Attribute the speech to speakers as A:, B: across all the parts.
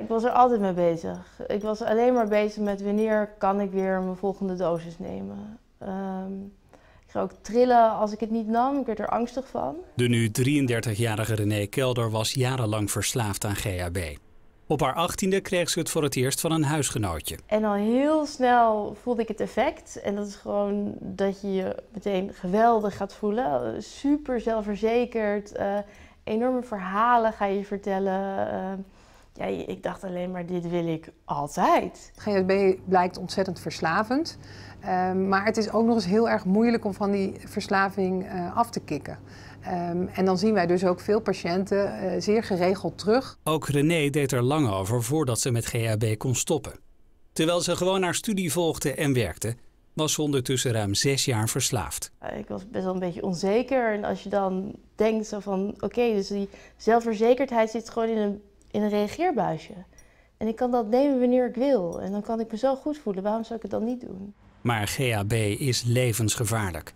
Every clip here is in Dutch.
A: Ik was er altijd mee bezig. Ik was alleen maar bezig met wanneer kan ik weer mijn volgende dosis nemen. Ehm, ik ga ook trillen als ik het niet nam. Ik werd er angstig van.
B: De nu 33-jarige René Kelder was jarenlang verslaafd aan GHB. Op haar achttiende kreeg ze het voor het eerst van een huisgenootje.
A: En al heel snel voelde ik het effect. En dat is gewoon dat je je meteen geweldig gaat voelen. Super zelfverzekerd. Eh, enorme verhalen ga je vertellen. Ehm, ja, ik
C: dacht alleen maar, dit wil ik altijd. GHB blijkt ontzettend verslavend. Ehm, maar het is ook nog eens heel erg moeilijk om van die verslaving eh, af te kicken. Ehm, en dan zien wij dus ook veel patiënten eh, zeer geregeld terug.
B: Ook René deed er lang over voordat ze met GHB kon stoppen. Terwijl ze gewoon haar studie volgde en werkte, was ze ondertussen ruim zes jaar verslaafd. Ik
A: was best wel een beetje onzeker. En als je dan denkt zo van, oké, dus die zelfverzekerdheid zit gewoon in een in een reageerbuisje. En ik kan dat nemen wanneer ik wil. En dan kan ik me zo goed voelen. Waarom zou ik het dan niet doen?
B: Maar GHB is levensgevaarlijk.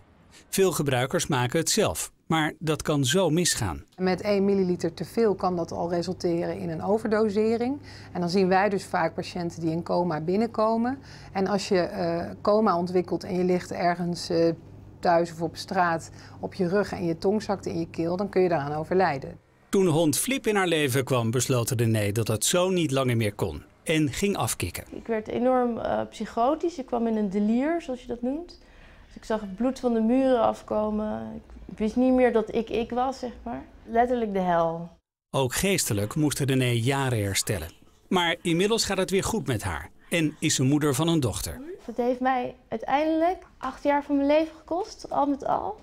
B: Veel gebruikers maken het zelf. Maar dat kan zo misgaan.
C: Met 1 milliliter te veel kan dat al resulteren in een overdosering. En dan zien wij dus vaak patiënten die in coma binnenkomen. En als je eh, coma ontwikkelt en je ligt ergens eh, thuis of op straat op je rug en je tong zakt in je keel, dan kun je daaraan overlijden.
B: Toen hond Flip in haar leven kwam, besloot René dat dat zo niet langer meer kon en ging afkicken. Ik
A: werd enorm eh, psychotisch. Ik kwam in een delier, zoals je dat noemt. Dus ik zag het bloed van de muren afkomen. Ik wist niet meer dat ik ik was, zeg maar. Letterlijk de hel.
B: Ook geestelijk moest René jaren herstellen. Maar inmiddels gaat het weer goed met haar en is ze moeder van een dochter.
A: Dat heeft mij
B: uiteindelijk acht jaar van mijn leven gekost, al met al.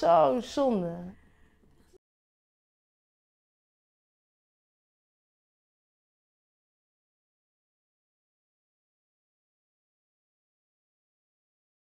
B: Zo zonde.